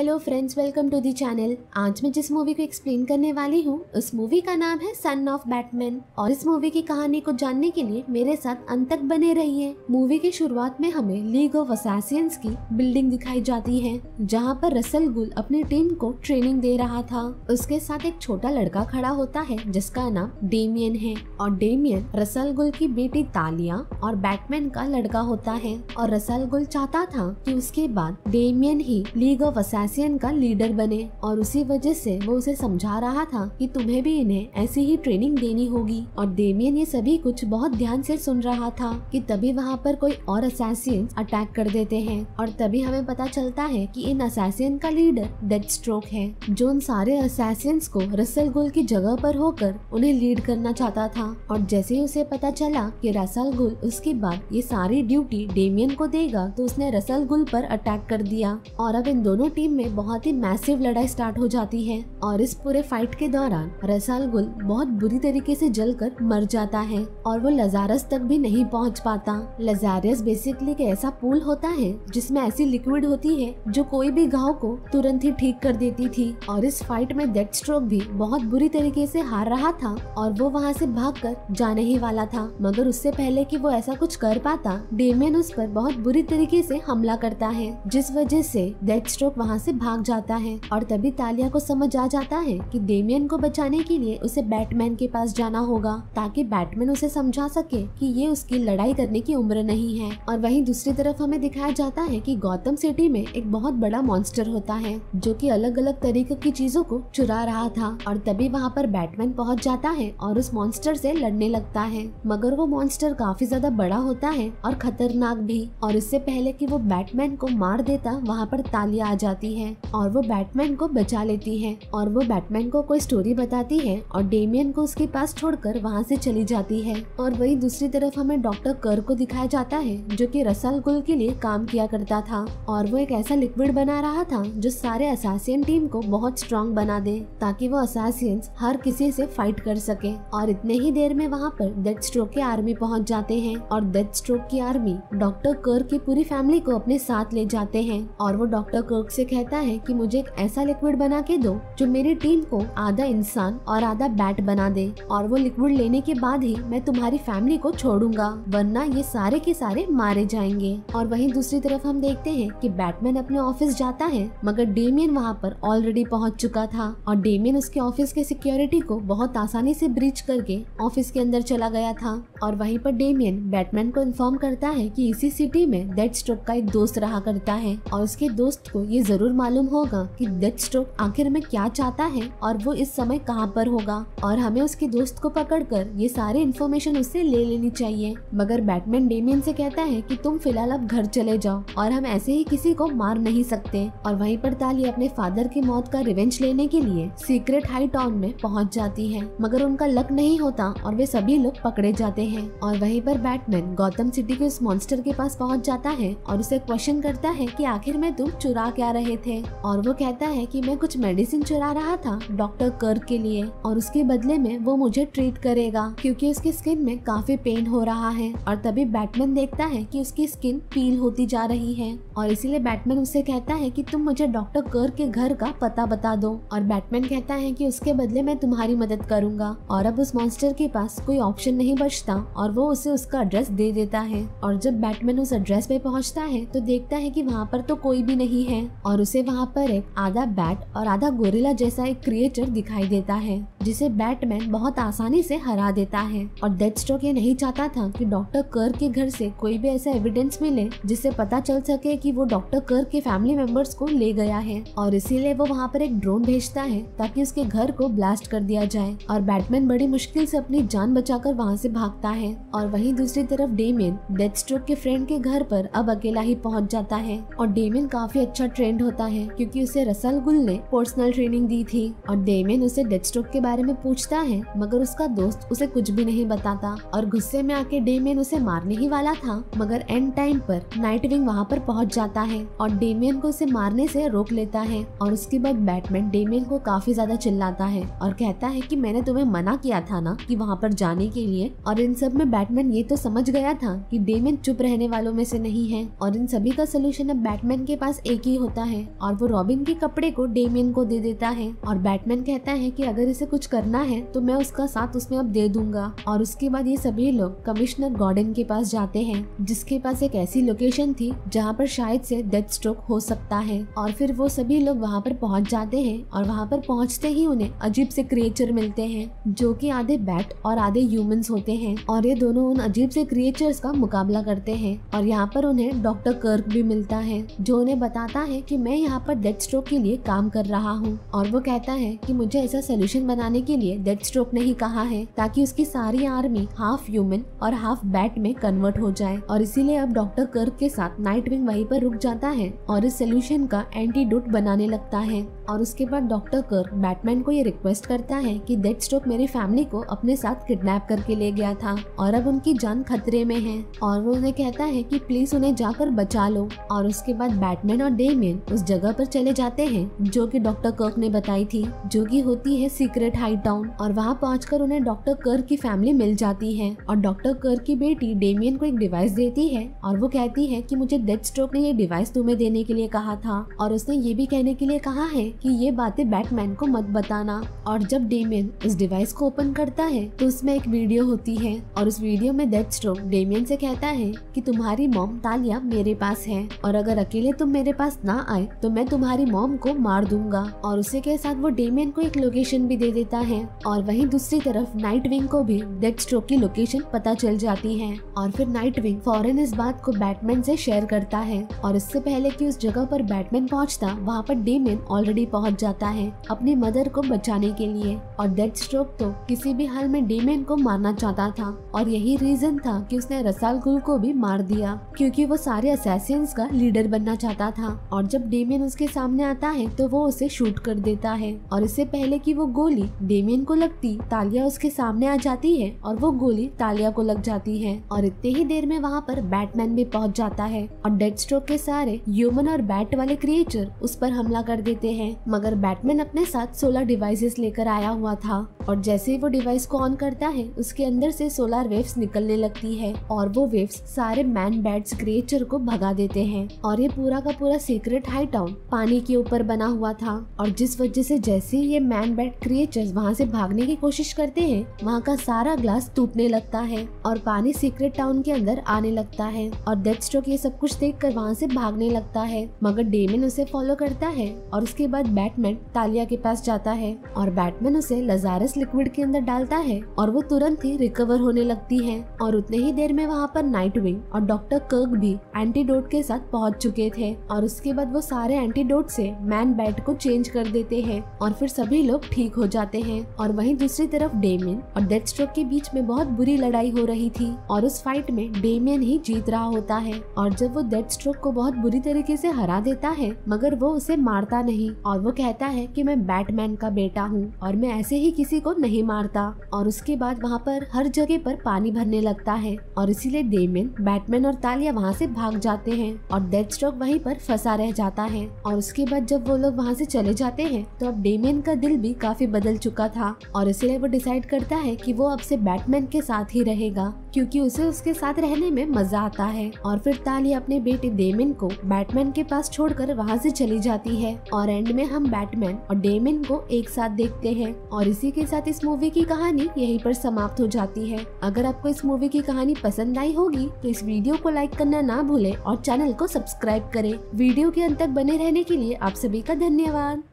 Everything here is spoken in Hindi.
hello friends welcome to the channel आज मैं जिस मूवी को एक्सप्लेन करने वाली हूँ उस मूवी का नाम है सन ऑफ बैटमैन और इस मूवी की कहानी को जानने के लिए मेरे साथ अंत तक बने रहिए मूवी की शुरुआत में हमें लीग ऑफ असैसियंस की बिल्डिंग दिखाई जाती है जहाँ पर रसल गुल अपनी टीम को ट्रेनिंग दे रहा था उसके साथ एक छोटा लड़का खड़ा होता है जिसका नाम डेमियन है और डेमियन रसल गुल की बेटी तालिया और बैटमैन का लड़का होता है और रसल गुल चाहता था की उसके बाद डेमियन ही लीग ऑफ कैसियन का लीडर बने और उसी वजह से वो उसे समझा रहा था कि तुम्हें भी इन्हें ऐसी ही ट्रेनिंग देनी होगी और डेमियन ये सभी कुछ बहुत ध्यान से सुन रहा था कि तभी वहाँ पर कोई और असैसियन अटैक कर देते हैं और तभी हमें पता चलता है कि इन असैसियन का लीडर डेथ स्ट्रोक है जो उन सारे असैसियंस को रसल गुल की जगह पर होकर उन्हें लीड करना चाहता था और जैसे ही उसे पता चला कि रसल गुल उसके बाद ये सारी ड्यूटी डेमियन को देगा तो उसने रसल गुल पर अटैक कर दिया और अब इन दोनों टीम में बहुत ही मैसिव लड़ाई स्टार्ट हो जाती है और इस पूरे फाइट के दौरान रसाल गुल बहुत बुरी तरीके से जलकर मर जाता है और वो लजारस तक भी नहीं पहुंच पाता लजारस बेसिकली एक ऐसा पूल होता है जिसमें ऐसी लिक्विड होती है जो कोई भी घाव को तुरंत ही ठीक कर देती थी और इस फाइट में डेथ स्ट्रोक भी बहुत बुरी तरीके से हार रहा था और वो वहाँ से कर जाने ही वाला था मगर उससे पहले की वो ऐसा कुछ कर पाता डेमियन उस पर बहुत बुरी तरीके ऐसी हमला करता है जिस वजह से डेथ स्ट्रोक वहाँ से भाग जाता है और तभी तालिया को समझ आ जाता है कि डेमियन को बचाने के लिए उसे बैटमैन के पास जाना होगा ताकि बैटमैन उसे समझा सके कि ये उसकी लड़ाई करने की उम्र नहीं है और वहीं दूसरी तरफ हमें दिखाया जाता है कि गौतम सिटी में एक बहुत बड़ा मॉन्स्टर होता है जो की अलग अलग तरीके की चीजों को चुरा रहा था और तभी वहाँ पर बैटमैन पहुँच जाता है और उस मॉन्स्टर से लड़ने लगता है मगर वो मॉन्स्टर काफी ज्यादा बड़ा होता है और खतरनाक भी और इससे पहले की वो बैटमैन को मार देता वहाँ पर तालिया आ जाती है है और वो बैटमैन को बचा लेती है और वो बैटमैन को कोई स्टोरी बताती है और डेमियन को उसके पास छोड़कर वहाँ से चली जाती है और वही दूसरी तरफ हमें डॉक्टर कर को दिखाया जाता है जो की रसल गुल के लिए काम किया करता था और वो एक ऐसा लिक्विड बना रहा था जो सारे असासियन टीम को बहुत स्ट्रांग बना दे ताकि वो असासियंस हर किसी से फाइट कर सके और इतने ही देर में वहाँ पर डेथ स्ट्रोक के आर्मी पहुँच जाते हैं और डेथ स्ट्रोक की आर्मी डॉक्टर कर की पूरी फैमिली को अपने साथ ले जाते हैं और वो डॉक्टर कर्क से कहते कहता है कि मुझे एक ऐसा लिक्विड बना के दो जो मेरी टीम को आधा इंसान और आधा बैट बना दे और वो लिक्विड लेने के बाद ही मैं तुम्हारी फैमिली को छोड़ूंगा वरना ये सारे के सारे मारे जाएंगे और वहीं दूसरी तरफ हम देखते हैं कि बैटमैन अपने ऑफिस जाता है मगर डेमियन वहाँ पर ऑलरेडी पहुँच चुका था और डेमियन उसके ऑफिस के सिक्योरिटी को बहुत आसानी से ब्रीच करके ऑफिस के अंदर चला गया था और वहीं पर डेमियन बैटमैन को इन्फॉर्म करता है कि इसी सिटी में डेड स्ट्रोक का एक दोस्त रहा करता है और उसके दोस्त को ये जरूर मालूम होगा कि डेथ स्ट्रोक आखिर में क्या चाहता है और वो इस समय कहाँ पर होगा और हमें उसके दोस्त को पकड़कर ये सारे इन्फॉर्मेशन उससे ले लेनी चाहिए मगर बैटमैन डेमियन से कहता है कि तुम फिलहाल अब घर चले जाओ और हम ऐसे ही किसी को मार नहीं सकते और वहीं पर ताली अपने फादर की मौत का रिवेंज लेने के लिए सीक्रेट हाई टाउन में पहुंच जाती है मगर उनका लक नहीं होता और वे सभी लोग पकड़े जाते हैं और वहीं पर बैटमैन गौतम सिटी के उस मॉन्स्टर के पास पहुंच जाता है और उसे क्वेश्चन करता है कि आखिर में तुम चुरा क्या रहे थे है और वो कहता है कि मैं कुछ मेडिसिन चुरा रहा था डॉक्टर कर के लिए और उसके बदले में वो मुझे ट्रीट करेगा क्योंकि उसके स्किन में काफी पेन हो रहा है और तभी बैटमैन देखता है कि उसकी स्किन पील होती जा रही है और इसीलिए बैटमैन उसे कहता है कि तुम मुझे डॉक्टर कर के घर का पता बता दो और बैटमैन कहता है कि उसके बदले मैं तुम्हारी मदद करूंगा और अब उस मॉन्स्टर के पास कोई ऑप्शन नहीं बचता और वो उसे उसका एड्रेस दे देता है और जब बैटमैन उस एड्रेस पे पहुँचता है तो देखता है की वहाँ पर तो कोई भी नहीं है और उसे वहाँ पर एक आधा बैट और आधा गोरिला जैसा एक क्रिएचर दिखाई देता है जिसे बैटमैन बहुत आसानी से हरा देता है और डेथ स्ट्रोक ये नहीं चाहता था कि डॉक्टर कर के घर से कोई भी ऐसा एविडेंस मिले जिससे पता चल सके कि वो डॉक्टर कर के फैमिली मेंबर्स को ले गया है और इसीलिए वो वहाँ पर एक ड्रोन भेजता है ताकि उसके घर को ब्लास्ट कर दिया जाए और बैटमैन बड़ी मुश्किल से अपनी जान बचा कर वहाँ से भागता है और वही दूसरी तरफ डेमिन डेथ स्ट्रोक के फ्रेंड के घर पर अब अकेला ही पहुँच जाता है और डेमिन काफी अच्छा ट्रेंड होता आता है क्योंकि उसे रसल गुल ने पर्सनल ट्रेनिंग दी थी और डेमिन उसे डेथ स्ट्रोक के बारे में पूछता है मगर उसका दोस्त उसे कुछ भी नहीं बताता और गुस्से में आके डेमिन उसे मारने ही वाला था मगर एंड टाइम पर नाइट विंग वहाँ पर पहुँच जाता है और डेमियन को उसे मारने से रोक लेता है और उसके बाद बैटमैन डेमियन को काफी ज्यादा चिल्लाता है और कहता है की मैंने तुम्हें मना किया था ना की वहाँ पर जाने के लिए और इन सब में बैटमैन ये तो समझ गया था की डेमियन चुप रहने वालों में से नहीं है और इन सभी का सोल्यूशन अब बैटमैन के पास एक ही होता है और वो रॉबिन के कपड़े को डेमियन को दे देता है और बैटमैन कहता है कि अगर इसे कुछ करना है तो मैं उसका साथ उसमें अब दे दूंगा और उसके बाद ये सभी लोग कमिश्नर गॉर्डन के पास जाते हैं जिसके पास एक ऐसी लोकेशन थी जहाँ पर शायद से डेथ स्ट्रोक हो सकता है और फिर वो सभी लोग वहाँ पर पहुँच जाते हैं और वहाँ पर पहुँचते ही उन्हें अजीब से क्रिएचर मिलते हैं जो की आधे बैट और आधे ह्यूमंस होते हैं और ये दोनों उन अजीब से क्रिएचर्स का मुकाबला करते हैं और यहाँ पर उन्हें डॉक्टर कर्क भी मिलता है जो उन्हें बताता है की मैं यहाँ पर डेथ स्ट्रोक के लिए काम कर रहा हूँ और वो कहता है कि मुझे ऐसा सोल्यूशन बनाने के लिए डेथ स्ट्रोक नहीं कहा है ताकि उसकी सारी आर्मी हाफ ह्यूमन और हाफ बैट में कन्वर्ट हो जाए और इसीलिए अब डॉक्टर कर्क के साथ नाइट विंग वही पर रुक जाता है और इस सोल्यूशन का एंटीडोट बनाने लगता है और उसके बाद डॉक्टर कर्क बैटमैन को ये रिक्वेस्ट करता है की डेथ स्ट्रोक मेरी फैमिली को अपने साथ किडनेप करके ले गया था और अब उनकी जान खतरे में है और वो उन्हें कहता है की प्लीज उन्हें जाकर बचा लो और उसके बाद बैटमैन और डेमियन उस जगह पर चले जाते हैं जो कि डॉक्टर कर्क ने बताई थी जो कि होती है सीक्रेट हाई टाउन और वहाँ पहुँच उन्हें डॉक्टर कर्क की फैमिली मिल जाती है और डॉक्टर कर्क की बेटी डेमियन को एक डिवाइस देती है और वो कहती है की मुझे डेथ स्ट्रोक ने ये डिवाइस तुम्हें देने के लिए कहा था और उसने ये भी कहने के लिए कहा है की ये बातें बैटमैन को मत बताना और जब डेमियन इस डिवाइस को ओपन करता है तो उसमें एक वीडियो होती है और उस वीडियो में डेथ स्ट्रोक डेमियन से कहता है कि तुम्हारी मॉम तालिया मेरे पास है और अगर अकेले तुम मेरे पास ना आए तो मैं तुम्हारी मॉम को मार दूंगा और उसी के साथ वो डेमियन को एक लोकेशन भी दे देता है और वहीं दूसरी तरफ नाइट विंग को भी डेथ स्ट्रोक की लोकेशन पता चल जाती है और फिर नाइट विंग फॉरन इस बात को बैटमैन से शेयर करता है और इससे पहले कि उस जगह पर बैटमैन पहुंचता वहां पर डेमियन ऑलरेडी पहुंच जाता है अपनी मदर को बचाने के लिए और डेथ स्ट्रोक तो किसी भी हाल में डेमियन को मारना चाहता था और यही रीजन था कि उसने रसाल गुल को भी मार दिया क्योंकि वो सारे असैसियंस का लीडर बनना चाहता था और जब डेमिन डेमियन उसके सामने आता है तो वो उसे शूट कर देता है और इससे पहले कि वो गोली डेमियन को लगती तालिया उसके सामने आ जाती है और वो गोली तालिया को लग जाती है और इतने ही देर में वहाँ पर बैटमैन भी पहुँच जाता है और डेड स्ट्रोक के सारे ह्यूमन और बैट वाले क्रिएचर उस पर हमला कर देते हैं मगर बैटमैन अपने साथ सोलह डिवाइसेस लेकर आया हुआ था और जैसे ही वो डिवाइस को ऑन करता है उसके अंदर से सोलर वेव्स निकलने लगती है और वो वेव्स सारे मैन बैट्स क्रिएचर को भगा देते हैं और ये पूरा का पूरा सीक्रेट हाइट टाउन पानी के ऊपर बना हुआ था और जिस वजह से जैसे ही ये मैन बैट क्रिएचर्स वहाँ से भागने की कोशिश करते हैं वहाँ का सारा ग्लास टूटने लगता है और पानी सीक्रेट टाउन के अंदर आने लगता है और डेथ स्ट्रोक ये सब कुछ देख कर वहाँ से भागने लगता है मगर डेमिन उसे फॉलो करता है और उसके बाद बैटमैन तालिया के पास जाता है और बैटमैन उसे लजारस लिक्विड के अंदर डालता है और वो तुरंत ही रिकवर होने लगती है और उतने ही देर में वहाँ पर नाइट विंग और डॉक्टर कर्क भी एंटीडोट के साथ पहुँच चुके थे और उसके बाद वो सारे सारे एंटीडोट से मैन बैट को चेंज कर देते हैं और फिर सभी लोग ठीक हो जाते हैं और वहीं दूसरी तरफ डेमिन और डेथ स्ट्रोक के बीच में बहुत बुरी लड़ाई हो रही थी और उस फाइट में डेमियन ही जीत रहा होता है और जब वो डेथ स्ट्रोक को बहुत बुरी तरीके से हरा देता है मगर वो उसे मारता नहीं और वो कहता है की मैं बैटमैन का बेटा हूँ और मैं ऐसे ही किसी को नहीं मारता और उसके बाद वहाँ पर हर जगह पर पानी भरने लगता है और इसीलिए डेमियन बैटमैन और तालिया वहाँ से भाग जाते हैं और डेथ स्ट्रोक वहीं पर फंसा रह जाता है हैं और उसके बाद जब वो लोग वहाँ से चले जाते हैं तो अब डेमियन का दिल भी काफी बदल चुका था और इसलिए वो डिसाइड करता है कि वो अब से बैटमैन के साथ ही रहेगा क्योंकि उसे उसके साथ रहने में मजा आता है और फिर ताली अपने बेटे डेमिन को बैटमैन के पास छोड़कर वहाँ से चली जाती है और एंड में हम बैटमैन और डेमिन को एक साथ देखते हैं और इसी के साथ इस मूवी की कहानी यहीं पर समाप्त हो जाती है अगर आपको इस मूवी की कहानी पसंद आई होगी तो इस वीडियो को लाइक करना ना भूले और चैनल को सब्सक्राइब करे वीडियो के अंत तक बने रहने के लिए आप सभी का धन्यवाद